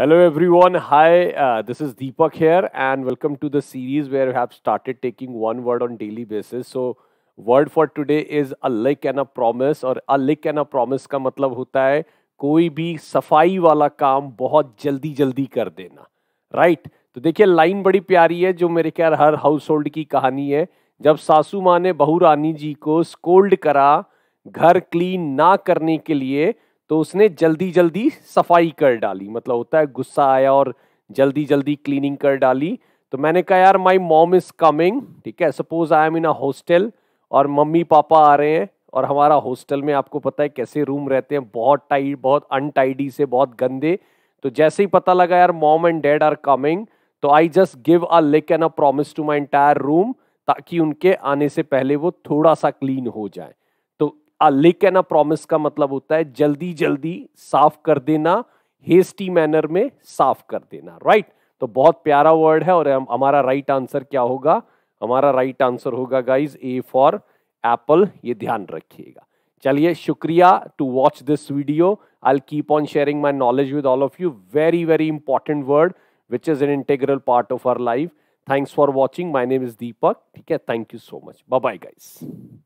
Hello everyone. Hi, uh, this is Deepak here and welcome to the series where we have started taking one word on daily basis. So word for today is a lick and a promise Or a lick and a promise का मतलब होता है कोई भी सफाई वाला काम बहुत जल्दी जल्दी कर देना right? तो देखिए लाइन बड़ी प्यारी है जो मेरे ख्याल हर हाउस की कहानी है जब सासू माँ ने बहू रानी जी को स्कोल्ड करा घर क्लीन ना करने के लिए तो उसने जल्दी जल्दी सफाई कर डाली मतलब होता है गुस्सा आया और जल्दी जल्दी क्लीनिंग कर डाली तो मैंने कहा यार माई मॉम इज कमिंग ठीक है suppose I am in a hostel और मम्मी पापा आ रहे हैं और हमारा हॉस्टल में आपको पता है कैसे रूम रहते हैं बहुत टाइट बहुत अनटाइडी से बहुत गंदे तो जैसे ही पता लगा यार mom and dad are coming तो I just give a lick and a promise to my entire room ताकि उनके आने से पहले वो थोड़ा सा क्लीन हो जाए आ लिक एंड अ प्रॉमिस का मतलब होता है जल्दी जल्दी साफ कर देना हेस्टी मैनर में साफ कर देना राइट right? तो बहुत प्यारा वर्ड है और हमारा राइट आंसर क्या होगा हमारा राइट आंसर होगा गाइज ए फॉर एप्पल ये ध्यान रखिएगा चलिए शुक्रिया to watch this video I keep on sharing my knowledge with all of you very very important word which is an integral part of our life thanks for watching my name is Deepak ठीक है thank you so much bye guys